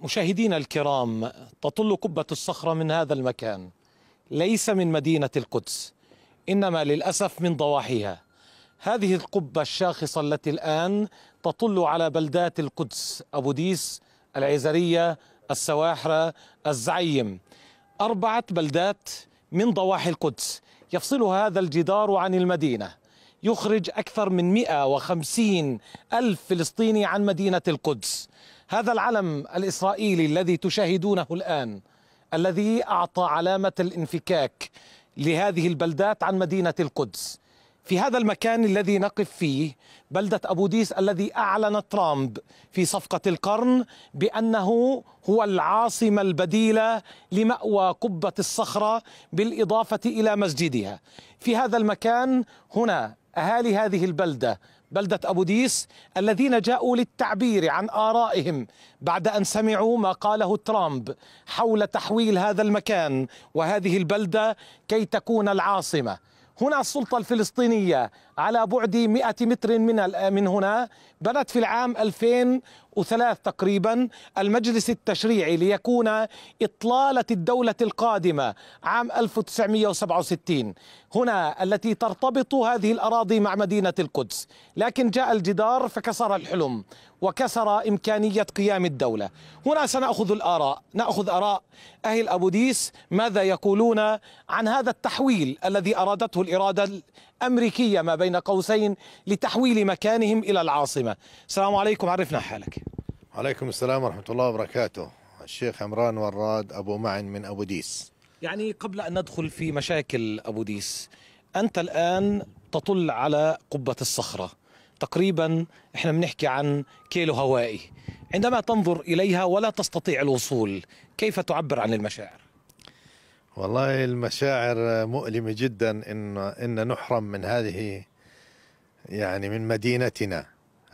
مشاهدينا الكرام تطل قبة الصخرة من هذا المكان ليس من مدينة القدس إنما للأسف من ضواحيها هذه القبة الشاخصة التي الآن تطل على بلدات القدس أبو ديس العزرية السواحرة الزعيم أربعة بلدات من ضواحي القدس يفصل هذا الجدار عن المدينة يخرج أكثر من 150 ألف فلسطيني عن مدينة القدس هذا العلم الإسرائيلي الذي تشاهدونه الآن الذي أعطى علامة الانفكاك لهذه البلدات عن مدينة القدس في هذا المكان الذي نقف فيه بلدة أبو ديس الذي أعلن ترامب في صفقة القرن بأنه هو العاصمة البديلة لمأوى قبة الصخرة بالإضافة إلى مسجدها في هذا المكان هنا أهالي هذه البلدة بلدة أبو ديس الذين جاءوا للتعبير عن آرائهم بعد أن سمعوا ما قاله ترامب حول تحويل هذا المكان وهذه البلدة كي تكون العاصمة هنا السلطة الفلسطينية على بعد 100 متر من من هنا بنت في العام 2000 وثلاث تقريبا المجلس التشريعي ليكون إطلالة الدولة القادمة عام 1967 هنا التي ترتبط هذه الأراضي مع مدينة القدس لكن جاء الجدار فكسر الحلم وكسر إمكانية قيام الدولة هنا سنأخذ الآراء نأخذ آراء أهل أبو ديس ماذا يقولون عن هذا التحويل الذي أرادته الإرادة أمريكية ما بين قوسين لتحويل مكانهم إلى العاصمة السلام عليكم عرفنا حالك عليكم السلام ورحمة الله وبركاته الشيخ عمران وراد أبو معن من أبو ديس يعني قبل أن ندخل في مشاكل أبو ديس أنت الآن تطل على قبة الصخرة تقريبا احنا بنحكي عن كيلو هوائي عندما تنظر إليها ولا تستطيع الوصول كيف تعبر عن المشاعر والله المشاعر مؤلمة جدا إن إن نحرم من هذه يعني من مدينتنا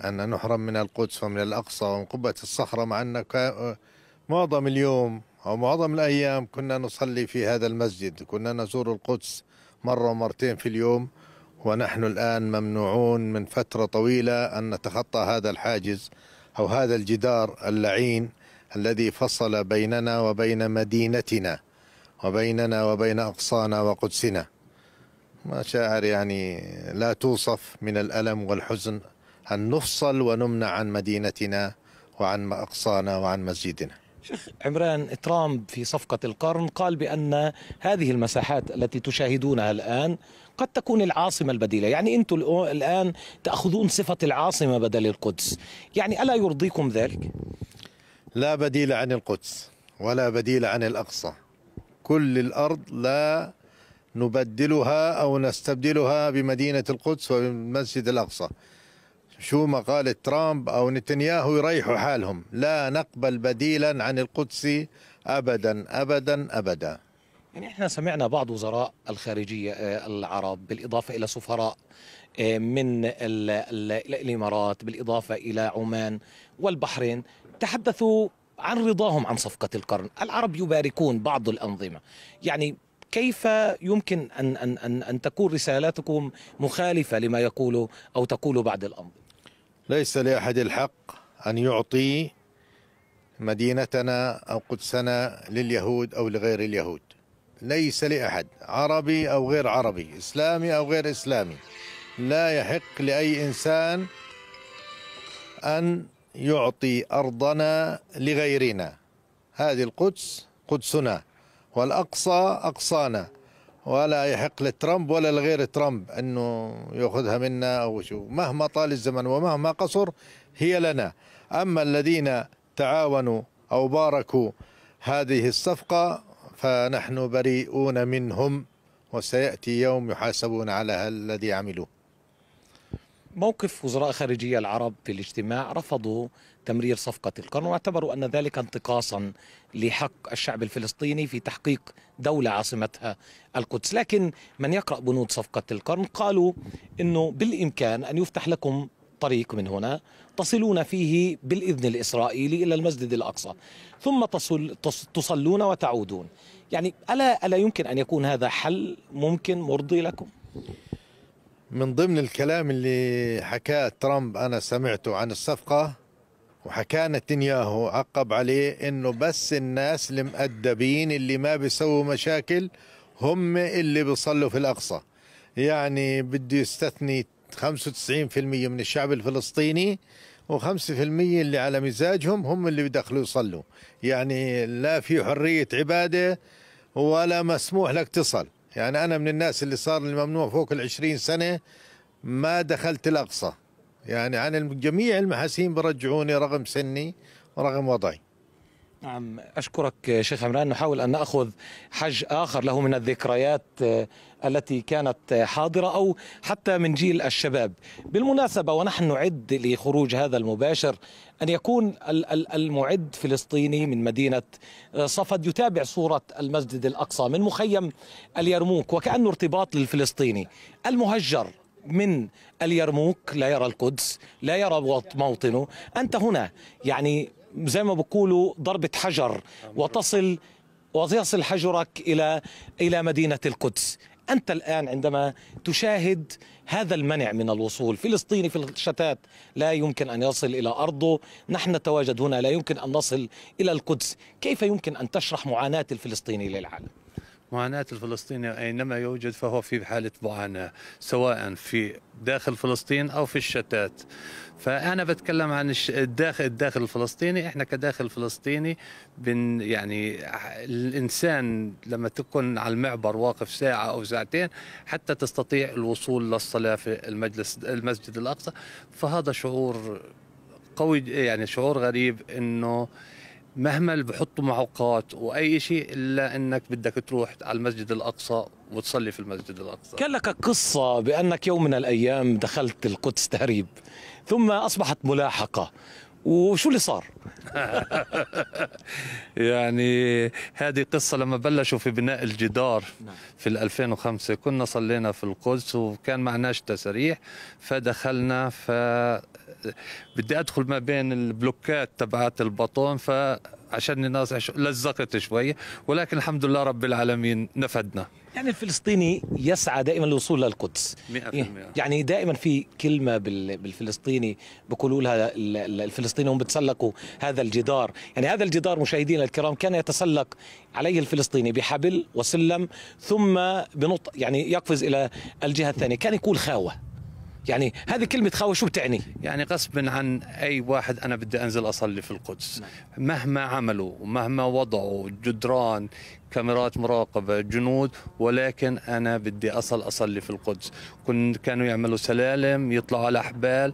أن نحرم من القدس ومن الأقصى ومن قبة الصخرة مع أن معظم اليوم أو معظم الأيام كنا نصلي في هذا المسجد كنا نزور القدس مرة ومرتين في اليوم ونحن الآن ممنوعون من فترة طويلة أن نتخطى هذا الحاجز أو هذا الجدار اللعين الذي فصل بيننا وبين مدينتنا وبيننا وبين أقصانا وقدسنا مشاعر يعني لا توصف من الألم والحزن أن نفصل ونمنع عن مدينتنا وعن أقصانا وعن مسجدنا شيخ عمران ترامب في صفقة القرن قال بأن هذه المساحات التي تشاهدونها الآن قد تكون العاصمة البديلة يعني أنتم الآن تأخذون صفة العاصمة بدل القدس يعني ألا يرضيكم ذلك؟ لا بديل عن القدس ولا بديل عن الأقصى كل الأرض لا نبدلها أو نستبدلها بمدينة القدس وبالمسجد الأقصى شو ما قال ترامب أو نتنياهو يريحوا حالهم لا نقبل بديلا عن القدس أبدا أبدا أبدا يعني احنا سمعنا بعض وزراء الخارجية آه، العرب بالإضافة إلى سفراء آه، من الإمارات بالإضافة إلى عمان والبحرين تحدثوا عن رضاهم عن صفقة القرن العرب يباركون بعض الأنظمة يعني كيف يمكن أن, أن, أن, أن تكون رسالاتكم مخالفة لما يقوله أو تقوله بعض الأنظمة ليس لأحد الحق أن يعطي مدينتنا أو قدسنا لليهود أو لغير اليهود ليس لأحد عربي أو غير عربي إسلامي أو غير إسلامي لا يحق لأي إنسان أن يعطي أرضنا لغيرنا هذه القدس قدسنا والأقصى أقصانا ولا يحق لترامب ولا لغير ترامب أنه يأخذها منا أو شو مهما طال الزمن ومهما قصر هي لنا أما الذين تعاونوا أو باركوا هذه الصفقة فنحن بريئون منهم وسيأتي يوم يحاسبون على الذي عملوه موقف وزراء خارجية العرب في الاجتماع رفضوا تمرير صفقة القرن واعتبروا أن ذلك انتقاصا لحق الشعب الفلسطيني في تحقيق دولة عاصمتها القدس لكن من يقرأ بنود صفقة القرن قالوا أنه بالإمكان أن يفتح لكم طريق من هنا تصلون فيه بالإذن الإسرائيلي إلى المسجد الأقصى ثم تصل تصلون وتعودون يعني ألا, ألا يمكن أن يكون هذا حل ممكن مرضي لكم؟ من ضمن الكلام اللي حكاه ترامب انا سمعته عن الصفقه وحكى نتنياهو عقب عليه انه بس الناس المؤدبين اللي ما بيسووا مشاكل هم اللي بيصلوا في الاقصى يعني بده يستثني 95% من الشعب الفلسطيني و5% اللي على مزاجهم هم اللي بيدخلوا يصلوا يعني لا في حريه عباده ولا مسموح لك تصل يعني أنا من الناس اللي صار الممنوع فوق العشرين سنة ما دخلت الأقصى يعني عن جميع المحاسين برجعوني رغم سني ورغم وضعي نعم أشكرك شيخ عمران نحاول أن نأخذ حج آخر له من الذكريات آه، التي كانت حاضرة أو حتى من جيل الشباب بالمناسبة ونحن نعد لخروج هذا المباشر أن يكون المعد فلسطيني من مدينة آه، صفد يتابع صورة المسجد الأقصى من مخيم اليرموك وكأنه ارتباط للفلسطيني المهجر من اليرموك لا يرى القدس لا يرى موطنه أنت هنا يعني زي ما بقولوا ضربة حجر نعم. وتصل ويصل حجرك إلى إلى مدينة القدس أنت الآن عندما تشاهد هذا المنع من الوصول فلسطيني في الشتات لا يمكن أن يصل إلى أرضه نحن نتواجد هنا لا يمكن أن نصل إلى القدس كيف يمكن أن تشرح معاناة الفلسطيني للعالم؟ معاناة الفلسطيني أينما يوجد فهو في حالة معاناة سواء في داخل فلسطين أو في الشتات فأنا بتكلم عن الداخل الداخل الفلسطيني إحنا كداخل فلسطيني بن يعني الإنسان لما تكون على المعبر واقف ساعة أو ساعتين حتى تستطيع الوصول للصلاة في المجلس المسجد الأقصى فهذا شعور قوي يعني شعور غريب إنه مهما بحطوا معوقات واي شيء الا انك بدك تروح على المسجد الاقصى وتصلي في المسجد الاقصى كان لك قصه بانك يوم من الايام دخلت القدس تهريب ثم اصبحت ملاحقه وشو اللي صار؟ يعني هذه قصة لما بلشوا في بناء الجدار نعم. في 2005 كنا صلينا في القدس وكان معناش تسريح فدخلنا ف بدي ادخل ما بين البلوكات تبعت البطون فعشان الناس لزقت شوي ولكن الحمد لله رب العالمين نفدنا يعني الفلسطيني يسعى دائما للوصول للقدس 100% يعني دائما في كلمه بالفلسطيني بيقولوا لها الفلسطيني هم بتسلقوا هذا الجدار يعني هذا الجدار مشاهدينا الكرام كان يتسلق عليه الفلسطيني بحبل وسلم ثم بنط يعني يقفز الى الجهه الثانيه كان يقول خاوه يعني هذه كلمة خاوي شو بتعني؟ يعني غصبا عن أي واحد أنا بدي أنزل أصلي في القدس مهما عملوا ومهما وضعوا جدران كاميرات مراقبة جنود ولكن أنا بدي أصل أصلي في القدس كن كانوا يعملوا سلالم يطلعوا على أحبال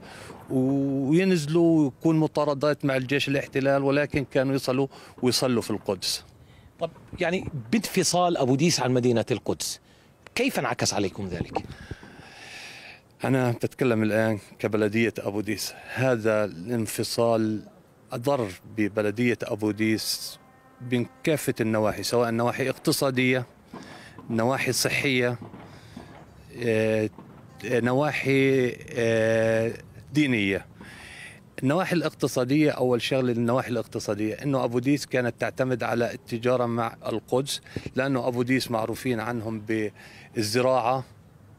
وينزلوا ويكون مطاردات مع الجيش الاحتلال ولكن كانوا يصلوا ويصلوا في القدس طب يعني بانفصال أبو ديس عن مدينة القدس كيف انعكس عليكم ذلك؟ أنا بتكلم الآن كبلدية أبو ديس هذا الانفصال أضر ببلدية أبو ديس من كافة النواحي سواء النواحي اقتصادية نواحي صحية آه، آه، نواحي آه، دينية النواحي الاقتصادية أول شغلة النواحي الاقتصادية أنه أبو ديس كانت تعتمد على التجارة مع القدس لأنه أبو ديس معروفين عنهم بالزراعة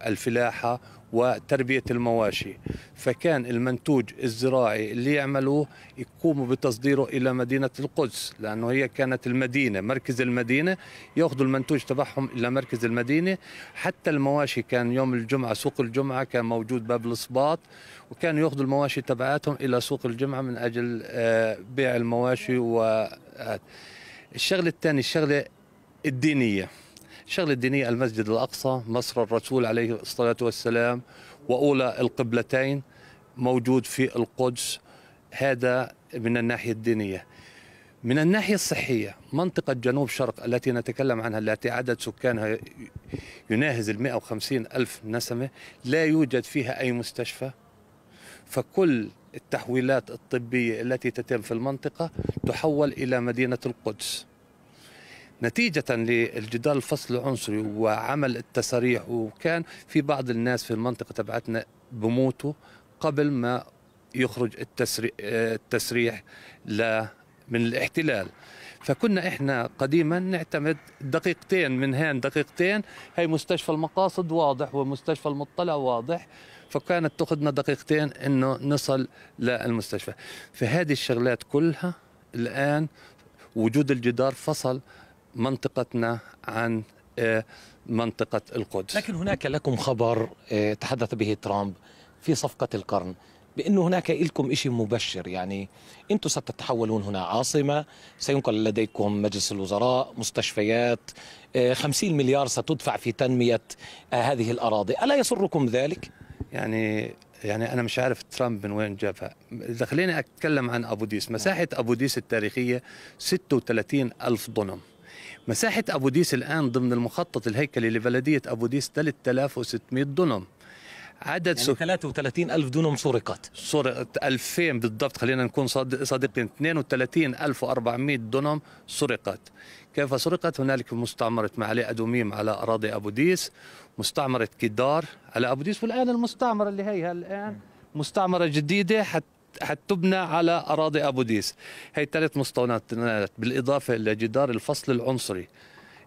الفلاحة وتربية المواشي فكان المنتوج الزراعي اللي يعملوه يقوموا بتصديره إلى مدينة القدس لأنه هي كانت المدينة مركز المدينة يأخذوا المنتوج تبعهم إلى مركز المدينة حتى المواشي كان يوم الجمعة سوق الجمعة كان موجود باب الصباط وكانوا يأخذوا المواشي تبعاتهم إلى سوق الجمعة من أجل آه، بيع المواشي و آه، الشغلة الثانية الشغلة الدينية الشغله الدينيه المسجد الاقصى مصر الرسول عليه الصلاه والسلام واولى القبلتين موجود في القدس هذا من الناحيه الدينيه من الناحية الصحية منطقة جنوب شرق التي نتكلم عنها التي عدد سكانها يناهز ال وخمسين ألف نسمة لا يوجد فيها أي مستشفى فكل التحويلات الطبية التي تتم في المنطقة تحول إلى مدينة القدس نتيجة للجدال الفصل العنصري وعمل التسريح وكان في بعض الناس في المنطقة تبعتنا بموتوا قبل ما يخرج التسريح, ل من الاحتلال فكنا احنا قديما نعتمد دقيقتين من هان دقيقتين هي مستشفى المقاصد واضح ومستشفى المطلع واضح فكانت تاخذنا دقيقتين انه نصل للمستشفى فهذه الشغلات كلها الان وجود الجدار فصل منطقتنا عن آه، منطقة القدس لكن هناك لكم خبر آه، تحدث به ترامب في صفقة القرن بأنه هناك لكم شيء مبشر يعني أنتم ستتحولون هنا عاصمة سينقل لديكم مجلس الوزراء مستشفيات 50 آه، مليار ستدفع في تنمية هذه الأراضي ألا يسركم ذلك؟ يعني يعني انا مش عارف ترامب من وين جابها اذا خليني اتكلم عن ابو ديس مساحه ابو ديس التاريخيه 36 الف ضنم مساحة أبو ديس الآن ضمن المخطط الهيكلي لبلدية أبو ديس 3600 دونم عدد يعني 33 ألف دونم سرقت سرقت 2000 بالضبط خلينا نكون صادقين 32400 دونم سرقت كيف سرقت هنالك مستعمرة معالي أدوميم على أراضي أبو ديس مستعمرة كدار على أبو ديس والآن المستعمرة اللي هيها الآن مستعمرة جديدة حتى حتبنى على أراضي أبو ديس هي ثلاث مستوطنات بالإضافة إلى جدار الفصل العنصري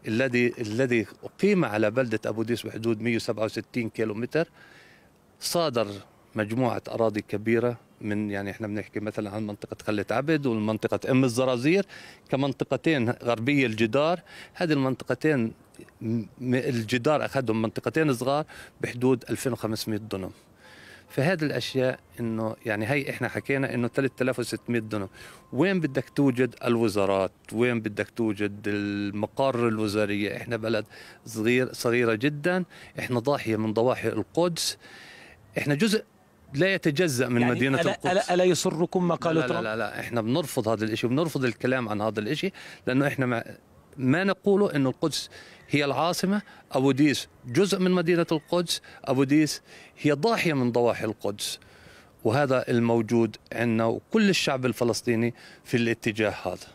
الذي الذي أقيم على بلدة أبو ديس بحدود 167 كيلومتر صادر مجموعة أراضي كبيرة من يعني احنا بنحكي مثلا عن منطقة خلة عبد ومنطقه أم الزرازير كمنطقتين غربية الجدار هذه المنطقتين الجدار أخذهم منطقتين صغار بحدود 2500 دونم فهذه الاشياء انه يعني هي احنا حكينا انه 3600 دونم وين بدك توجد الوزارات وين بدك توجد المقر الوزاريه احنا بلد صغير صغيره جدا احنا ضاحيه من ضواحي القدس احنا جزء لا يتجزا من يعني مدينه ألا القدس ألا, الا يسركم ما قالوا لا لا, لا لا احنا بنرفض هذا الشيء وبنرفض الكلام عن هذا الشيء لانه احنا مع ما نقوله أن القدس هي العاصمة أبو ديس جزء من مدينة القدس أبو ديس هي ضاحية من ضواحي القدس وهذا الموجود عندنا وكل الشعب الفلسطيني في الاتجاه هذا